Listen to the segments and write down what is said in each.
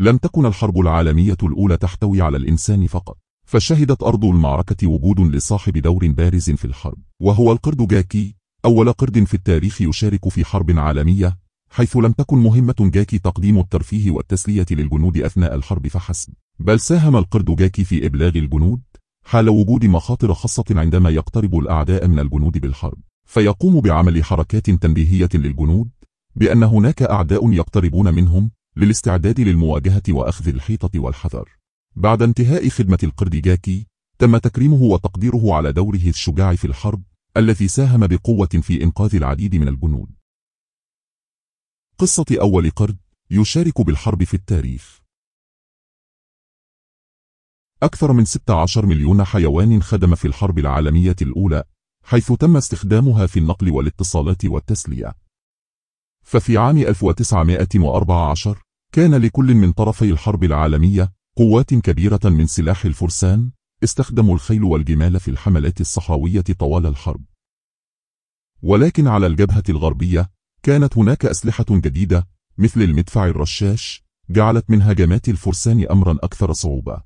لم تكن الحرب العالمية الأولى تحتوي على الإنسان فقط فشهدت أرض المعركة وجود لصاحب دور بارز في الحرب وهو القرد جاكي أول قرد في التاريخ يشارك في حرب عالمية حيث لم تكن مهمة جاكي تقديم الترفيه والتسلية للجنود أثناء الحرب فحسب بل ساهم القرد جاكي في إبلاغ الجنود حال وجود مخاطر خاصة عندما يقترب الأعداء من الجنود بالحرب فيقوم بعمل حركات تنبيهية للجنود بأن هناك أعداء يقتربون منهم للاستعداد للمواجهة وأخذ الحيطة والحذر بعد انتهاء خدمة القرد جاكي تم تكريمه وتقديره على دوره الشجاع في الحرب الذي ساهم بقوة في إنقاذ العديد من الجنود قصة أول قرد يشارك بالحرب في التاريخ أكثر من 16 مليون حيوان خدم في الحرب العالمية الأولى حيث تم استخدامها في النقل والاتصالات والتسلية ففي عام 1914 كان لكل من طرفي الحرب العالمية قوات كبيرة من سلاح الفرسان استخدموا الخيل والجمال في الحملات الصحاوية طوال الحرب ولكن على الجبهة الغربية كانت هناك أسلحة جديدة مثل المدفع الرشاش جعلت من هجمات الفرسان أمرا أكثر صعوبة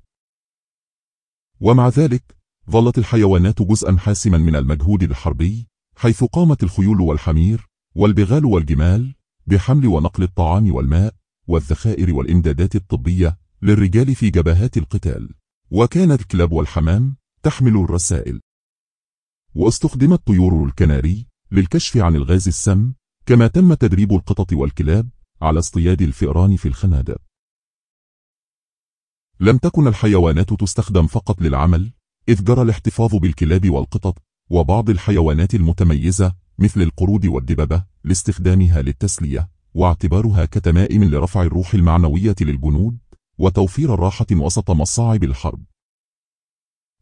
ومع ذلك ظلت الحيوانات جزءا حاسما من المجهود الحربي حيث قامت الخيول والحمير والبغال والجمال بحمل ونقل الطعام والماء والذخائر والإمدادات الطبية للرجال في جبهات القتال وكانت الكلاب والحمام تحمل الرسائل واستخدم الطيور الكناري للكشف عن الغاز السم كما تم تدريب القطط والكلاب على اصطياد الفئران في الخنادق لم تكن الحيوانات تستخدم فقط للعمل إذ جرى الاحتفاظ بالكلاب والقطط وبعض الحيوانات المتميزة مثل القرود والدببة لاستخدامها للتسلية واعتبارها كتمائم لرفع الروح المعنوية للجنود وتوفير الراحة وسط مصاعب الحرب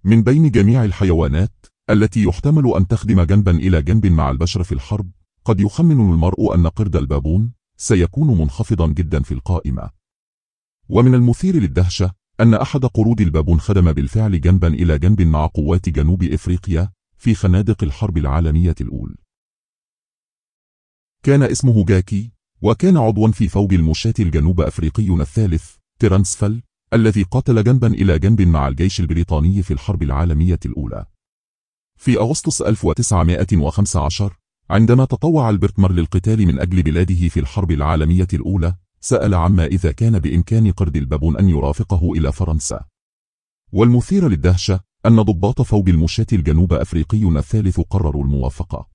من بين جميع الحيوانات التي يحتمل أن تخدم جنبا إلى جنب مع البشر في الحرب قد يخمن المرء أن قرد البابون سيكون منخفضا جدا في القائمة ومن المثير للدهشة أن أحد قرود البابون خدم بالفعل جنبا إلى جنب مع قوات جنوب إفريقيا في خنادق الحرب العالمية الأولى كان اسمه جاكي وكان عضوا في فوج المشاة الجنوب أفريقي الثالث ترانسفل الذي قاتل جنبا إلى جنب مع الجيش البريطاني في الحرب العالمية الأولى في أغسطس 1915 عندما تطوع البرتمر للقتال من أجل بلاده في الحرب العالمية الأولى سأل عما إذا كان بإمكان قرد البابون أن يرافقه إلى فرنسا والمثير للدهشة أن ضباط فوج المشاة الجنوب أفريقي الثالث قرروا الموافقة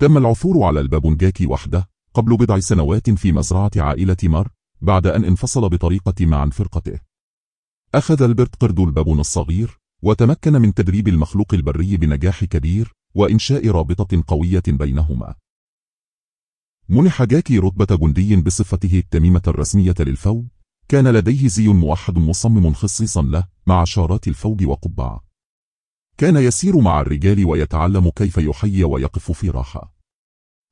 تم العثور على البابونجاكي وحده قبل بضع سنوات في مزرعة عائلة مر بعد أن انفصل بطريقة ما عن فرقته أخذ البرت قرد البابون الصغير وتمكن من تدريب المخلوق البري بنجاح كبير وإنشاء رابطة قوية بينهما منح جاكي رتبة جندي بصفته التميمة الرسمية للفوج كان لديه زي موحد مصمم خصيصا له مع شارات الفوج وقبعة كان يسير مع الرجال ويتعلم كيف يحيي ويقف في راحة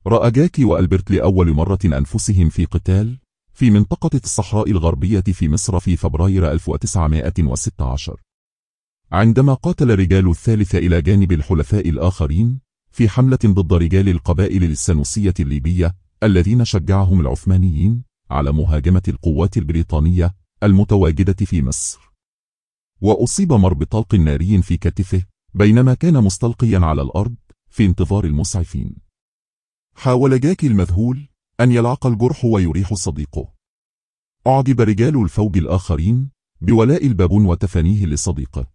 رأى جاكي وألبرت لأول مرة أنفسهم في قتال في منطقة الصحراء الغربية في مصر في فبراير 1916 عندما قاتل رجال الثالث إلى جانب الحلفاء الآخرين في حملة ضد رجال القبائل السنوسية الليبية الذين شجعهم العثمانيين على مهاجمة القوات البريطانية المتواجدة في مصر وأصيب مر بطلق ناري في كتفه بينما كان مستلقيا على الأرض في انتظار المسعفين حاول جاكي المذهول أن يلعق الجرح ويريح صديقه أعجب رجال الفوج الآخرين بولاء البابون وتفانيه لصديقه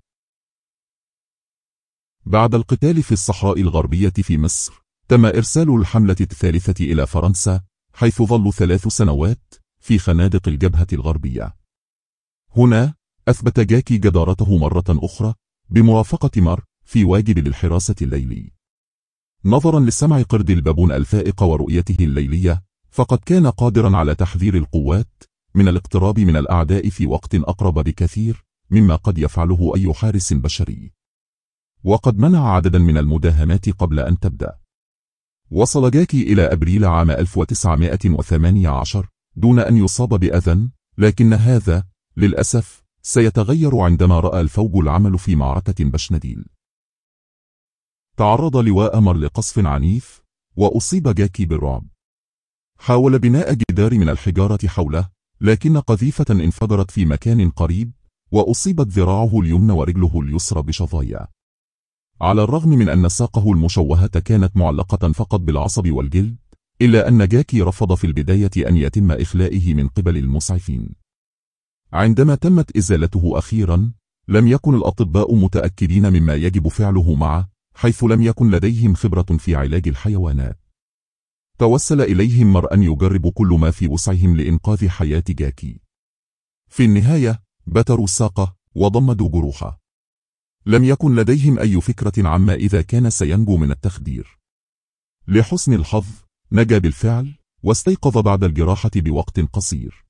بعد القتال في الصحراء الغربية في مصر تم إرسال الحملة الثالثة إلى فرنسا حيث ظلوا ثلاث سنوات في خنادق الجبهة الغربية هنا أثبت جاكي جدارته مرة أخرى بموافقة مر في واجب للحراسة الليلي نظرا لسمع قرد البابون الفائق ورؤيته الليلية فقد كان قادرا على تحذير القوات من الاقتراب من الأعداء في وقت أقرب بكثير مما قد يفعله أي حارس بشري وقد منع عددا من المداهمات قبل أن تبدأ وصل جاكي إلى أبريل عام 1918 دون أن يصاب بأذى لكن هذا للأسف سيتغير عندما رأى الفوج العمل في معركة بشنديل تعرض لواء أمر لقصف عنيف وأصيب جاكي بالرعب حاول بناء جدار من الحجارة حوله لكن قذيفة انفجرت في مكان قريب وأصيبت ذراعه اليمنى ورجله اليسرى بشظايا على الرغم من أن ساقه المشوهة كانت معلقة فقط بالعصب والجلد إلا أن جاكي رفض في البداية أن يتم إخلائه من قبل المسعفين عندما تمت إزالته أخيرا لم يكن الأطباء متأكدين مما يجب فعله معه حيث لم يكن لديهم خبرة في علاج الحيوانات توسل إليهم أن يجرب كل ما في وسعهم لإنقاذ حياة جاكي في النهاية بتروا الساقة وضمدوا جروحه لم يكن لديهم أي فكرة عما إذا كان سينجو من التخدير لحسن الحظ نجا بالفعل واستيقظ بعد الجراحة بوقت قصير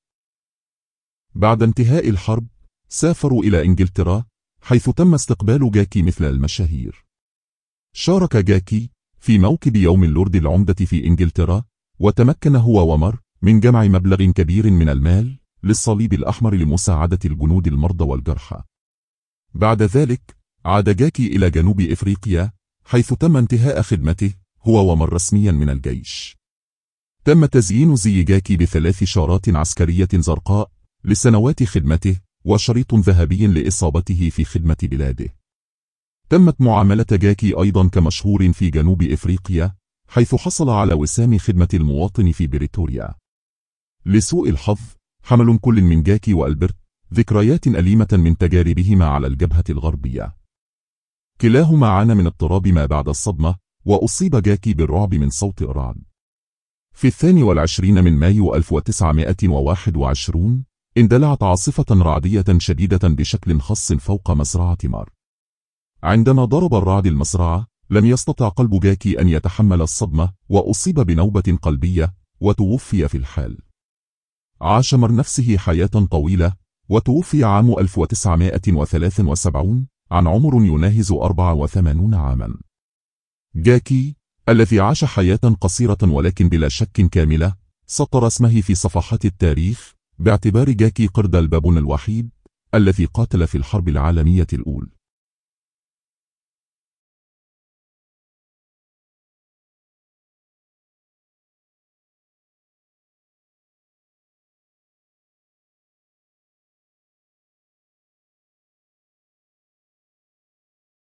بعد انتهاء الحرب سافروا إلى إنجلترا حيث تم استقبال جاكي مثل المشاهير شارك جاكي في موكب يوم اللورد العمدة في إنجلترا وتمكن هو ومر من جمع مبلغ كبير من المال للصليب الأحمر لمساعدة الجنود المرضى والجرحى بعد ذلك عاد جاكي إلى جنوب إفريقيا حيث تم انتهاء خدمته هو ومر رسميا من الجيش تم تزيين زي جاكي بثلاث شارات عسكرية زرقاء لسنوات خدمته وشريط ذهبي لإصابته في خدمة بلاده تمت معاملة جاكي أيضا كمشهور في جنوب إفريقيا حيث حصل على وسام خدمة المواطن في بريتوريا لسوء الحظ حمل كل من جاكي وألبرت ذكريات أليمة من تجاربهما على الجبهة الغربية كلاهما عانى من اضطراب ما بعد الصدمة وأصيب جاكي بالرعب من صوت إيران في الثاني والعشرين من مايو 1921 اندلعت عاصفة رعدية شديدة بشكل خاص فوق مزرعة مار عندما ضرب الرعد المزرعة لم يستطع قلب جاكي أن يتحمل الصدمة وأصيب بنوبة قلبية وتوفي في الحال عاش مر نفسه حياة طويلة وتوفي عام 1973 عن عمر يناهز 84 عاما جاكي الذي عاش حياة قصيرة ولكن بلا شك كاملة سطر اسمه في صفحات التاريخ باعتبار جاكي قرد البابون الوحيد الذي قاتل في الحرب العالمية الأولى